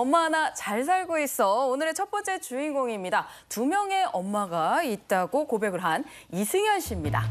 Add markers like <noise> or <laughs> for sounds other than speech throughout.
엄마 하나 잘 살고 있어. 오늘의 첫 번째 주인공입니다. 두 명의 엄마가 있다고 고백을 한 이승현 씨입니다.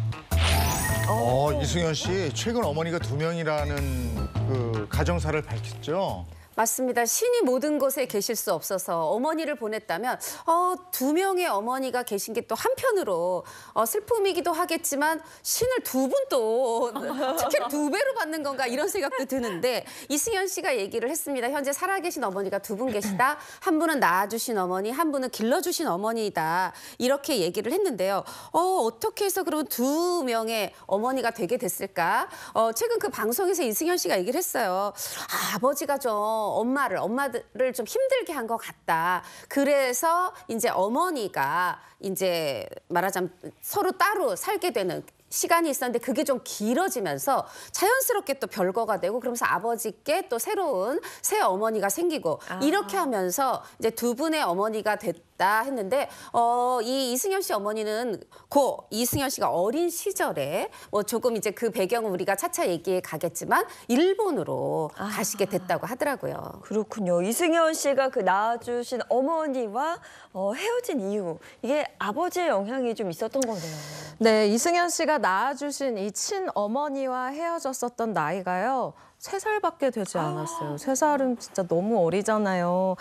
어, 이승현 씨 최근 어머니가 두 명이라는 그 가정사를 밝혔죠. 맞습니다. 신이 모든 곳에 계실 수 없어서 어머니를 보냈다면 어, 두 명의 어머니가 계신 게 또 한편으로 어, 슬픔이기도 하겠지만 신을 두 분 또 <laughs> 특히 두 배로 받는 건가 이런 생각도 드는데 이승현 씨가 얘기를 했습니다. 현재 살아계신 어머니가 두 분 계시다. 한 분은 낳아주신 어머니, 한 분은 길러주신 어머니다. 이렇게 얘기를 했는데요. 어, 어떻게 해서 그럼 두 명의 어머니가 되게 됐을까? 어, 최근 그 방송에서 이승현 씨가 얘기를 했어요. 아, 아버지가 좀 엄마를 엄마들을 좀 힘들게 한 것 같다. 그래서 이제 어머니가 이제 말하자면 서로 따로 살게 되는 시간이 있었는데 그게 좀 길어지면서 자연스럽게 또 별거가 되고 그러면서 아버지께 또 새로운 새 어머니가 생기고 아. 이렇게 하면서 이제 두 분의 어머니가 됐 있다 했는데 어, 이 이승현 씨 어머니는 고 이승현 씨가 어린 시절에 뭐 조금 이제 그 배경은 우리가 차차 얘기해 가겠지만 일본으로 아, 가시게 됐다고 하더라고요. 그렇군요. 이승현 씨가 그 낳아주신 어머니와 어, 헤어진 이유 이게 아버지의 영향이 좀 있었던 거네요. 네, 이승현 씨가 낳아주신 이 친어머니와 헤어졌었던 나이가요. 세살밖에 되지 아. 않았어요. 세살은 진짜 너무 어리잖아요.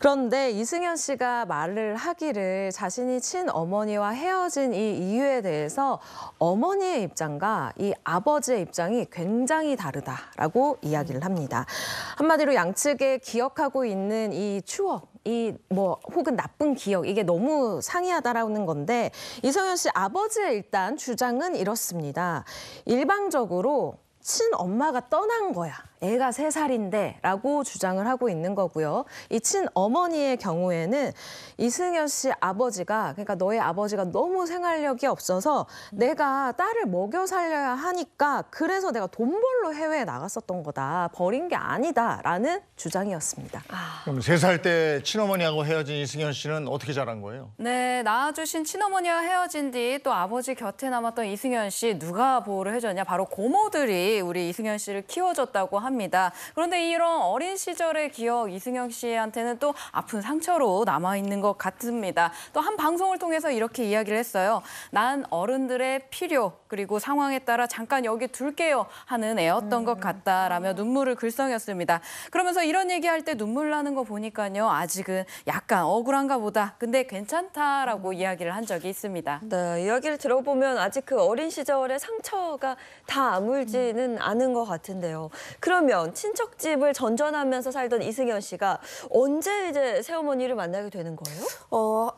그런데 이승현 씨가 말을 하기를 자신이 친어머니와 헤어진 이 이유에 대해서 어머니의 입장과 이 아버지의 입장이 굉장히 다르다라고 이야기를 합니다. 한마디로 양측에 기억하고 있는 이 추억, 이 뭐 혹은 나쁜 기억 이게 너무 상이하다라는 건데 이성현 씨 아버지의 일단 주장은 이렇습니다. 일방적으로 친엄마가 떠난 거야. 애가 세살인데 라고 주장을 하고 있는 거고요. 이 친어머니의 경우에는 이승현 씨 아버지가 그러니까 너의 아버지가 너무 생활력이 없어서 내가 딸을 먹여 살려야 하니까 그래서 내가 돈 벌러 해외에 나갔었던 거다. 버린 게 아니다라는 주장이었습니다. 아. 그럼 세살 때 친어머니하고 헤어진 이승현 씨는 어떻게 자란 거예요? 네, 낳아주신 친어머니와 헤어진 뒤 또 아버지 곁에 남았던 이승현 씨 누가 보호를 해줬냐? 바로 고모들이 우리 이승현 씨를 키워줬다고 합니다. 합니다. 그런데 이런 어린 시절의 기억 이승영 씨한테는 또 아픈 상처로 남아있는 것 같습니다. 또 한 방송을 통해서 이렇게 이야기를 했어요. 난 어른들의 필요 그리고 상황에 따라 잠깐 여기 둘게요 하는 애였던 음. 것 같다라며 눈물을 글썽였습니다. 그러면서 이런 얘기할 때 눈물 나는 거 보니까요. 아직은 약간 억울한가 보다. 근데 괜찮다라고 음. 이야기를 한 적이 있습니다. 네, 이야기를 들어보면 아직 그 어린 시절의 상처가 다 아물지는 않은 것 같은데요. 그럼 그러면 친척집을 전전하면서 살던 이승현 씨가 언제 이제 새어머니를 만나게 되는 거예요? 어,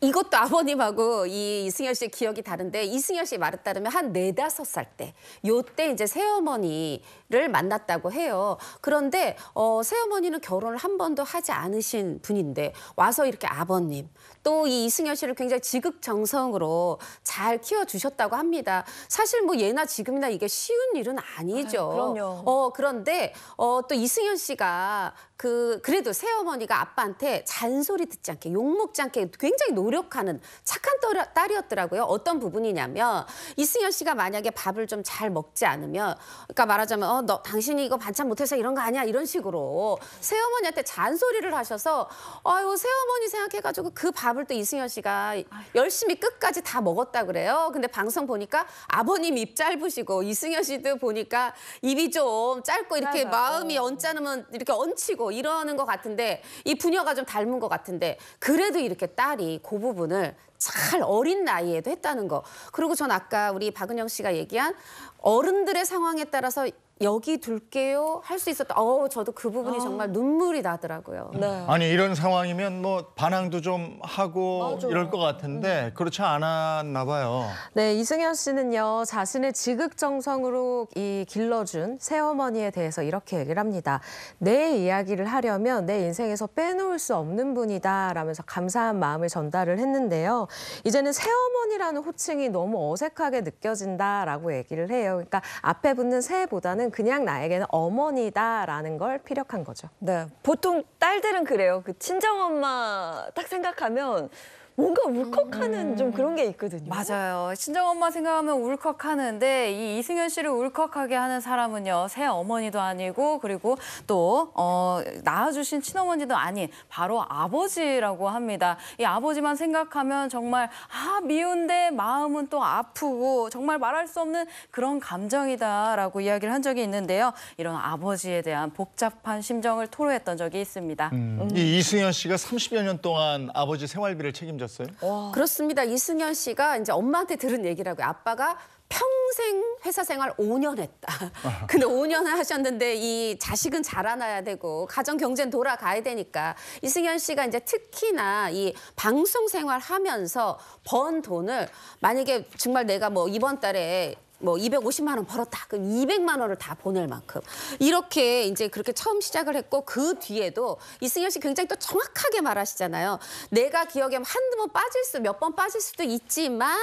이것도 아버님하고 이 이승열 씨의 기억이 다른데 이승열 씨 말에 따르면 한 네다섯 살 때, 요 때 이제 새어머니를 만났다고 해요. 그런데 어, 새어머니는 결혼을 한 번도 하지 않으신 분인데 와서 이렇게 아버님 또 이 이승열 씨를 굉장히 지극정성으로 잘 키워주셨다고 합니다. 사실 뭐 예나 지금이나 이게 쉬운 일은 아니죠. 아유, 그럼요. 어, 그런데 어, 또 이승열 씨가 그 그래도 새어머니가 아빠한테 잔소리 듣지 않게 욕먹지 않게 굉장히 노력하는 착한 딸이었더라고요. 어떤 부분이냐면 이승현 씨가 만약에 밥을 좀 잘 먹지 않으면 그러니까 말하자면 어 너 당신이 이거 반찬 못해서 이런 거 아니야 이런 식으로 새어머니한테 잔소리를 하셔서 아유 새어머니 생각해가지고 그 밥을 또 이승현 씨가 열심히 끝까지 다 먹었다 그래요. 근데 방송 보니까 아버님 입 짧으시고 이승현 씨도 보니까 입이 좀 짧고 이렇게 마음이 언짢으면 이렇게 얹히고 뭐 이러는 것 같은데 이분녀가좀 닮은 것 같은데 그래도 이렇게 딸이 그 부분을 잘 어린 나이에도 했다는 거. 그리고 전 아까 우리 박은영 씨가 얘기한 어른들의 상황에 따라서 여기 둘게요 할 수 있었다. 어 저도 그 부분이 아. 정말 눈물이 나더라고요. 네. 아니 이런 상황이면 뭐 반항도 좀 하고 맞아. 이럴 것 같은데 음. 그렇지 않았나 봐요. 네 이승현 씨는요 자신의 지극정성으로 이 길러준 새어머니에 대해서 이렇게 얘기를 합니다. 내 이야기를 하려면 내 인생에서 빼놓을 수 없는 분이다라면서 감사한 마음을 전달을 했는데요. 이제는 새어머니라는 호칭이 너무 어색하게 느껴진다라고 얘기를 해요. 그러니까 앞에 붙는 새보다는 나는 그냥 나에게는 어머니다라는 걸 피력한 거죠. 네, 보통 딸들은 그래요. 그 친정 엄마 딱 생각하면 뭔가 음, 울컥하는 음. 좀 그런 게 있거든요. 맞아요. 친정엄마 생각하면 울컥하는데 이 이승현 씨를 울컥하게 하는 사람은요. 새 어머니도 아니고 그리고 또 어, 낳아주신 친어머니도 아닌 바로 아버지라고 합니다. 이 아버지만 생각하면 정말 아 미운데 마음은 또 아프고 정말 말할 수 없는 그런 감정이다라고 이야기를 한 적이 있는데요. 이런 아버지에 대한 복잡한 심정을 토로했던 적이 있습니다. 음. 음. 이 이승현 씨가 30여 년 동안 아버지 생활비를 책임져 되셨어요? 그렇습니다. 이승현 씨가 이제 엄마한테 들은 얘기라고요. 아빠가 평생 회사 생활 5년 했다. <laughs> 근데 5년 을 하셨는데 이 자식은 자라나야 되고 가정 경제는 돌아가야 되니까 이승현 씨가 이제 특히나 이 방송 생활 하면서 번 돈을 만약에 정말 내가 뭐 이번 달에 뭐 250만 원 벌었다. 그럼 200만 원을 다 보낼 만큼 이렇게 이제 그렇게 처음 시작을 했고 그 뒤에도 이승열 씨 굉장히 또 정확하게 말하시잖아요. 내가 기억에 한두 번 빠질 수, 몇 번 빠질 수도 있지만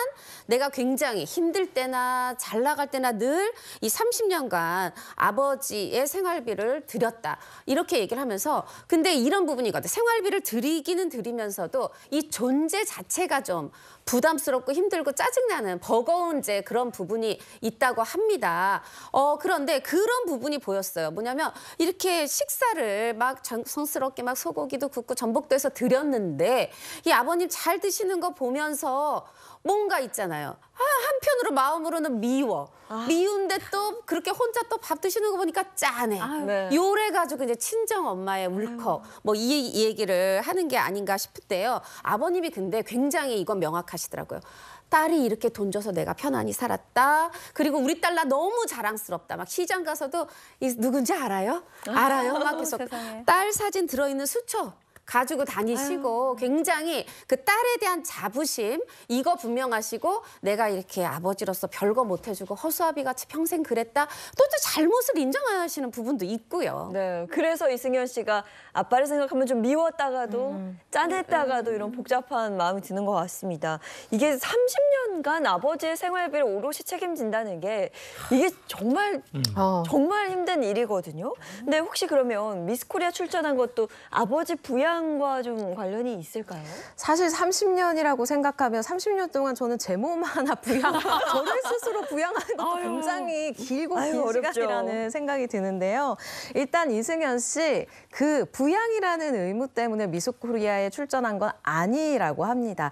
내가 굉장히 힘들 때나 잘 나갈 때나 늘 이 30년간 아버지의 생활비를 드렸다. 이렇게 얘기를 하면서 근데 이런 부분이거든. 생활비를 드리기는 드리면서도 이 존재 자체가 좀 부담스럽고 힘들고 짜증나는 버거운 제 그런 부분이 있다고 합니다. 어, 그런데 그런 부분이 보였어요. 뭐냐면 이렇게 식사를 막 정성스럽게 막 소고기도 굽고 전복도해서 드렸는데 이 아버님 잘 드시는 거 보면서 뭔가 있잖아요. 아, 한편으로 마음으로는 미워. 아. 미운데 또 그렇게 혼자 또 밥 드시는 거 보니까 짠해. 네. 요래 가지고 이제 친정 엄마의 울컥 뭐 이 얘기를 하는 게 아닌가 싶은데요. 아버님이 근데 굉장히 이건 명확하시더라고요. 딸이 이렇게 돈 줘서 내가 편안히 살았다. 그리고 우리 딸 나 너무 자랑스럽다. 막 시장 가서도 이 누군지 알아요? 아, 알아요. 막 <laughs> 계속 딸 사진 들어있는 수첩 가지고 다니시고 아유. 네. 굉장히 그 딸에 대한 자부심 이거 분명하시고 내가 이렇게 아버지로서 별거 못 해주고 허수아비 같이 평생 그랬다 또 또 잘못을 인정하시는 부분도 있고요. 네, 그래서 이승현 씨가 아빠를 생각하면 좀 미웠다가도 음. 짠했다가도 음. 이런 복잡한 마음이 드는 것 같습니다. 이게 30년 3년간 아버지의 생활비를 오롯이 책임진다는 게 이게 정말 음. 어. 정말 힘든 일이거든요. 근데 혹시 그러면 미스코리아 출전한 것도 아버지 부양과 좀 관련이 있을까요? 사실 30년이라고 생각하면 30년 동안 저는 제 몸 하나 부양, <laughs> 저를 스스로 부양하는 것도 아유. 굉장히 길고 아유, 긴 어렵죠. 시간이라는 생각이 드는데요. 일단 이승현 씨, 그 부양이라는 의무 때문에 미스코리아에 출전한 건 아니라고 합니다.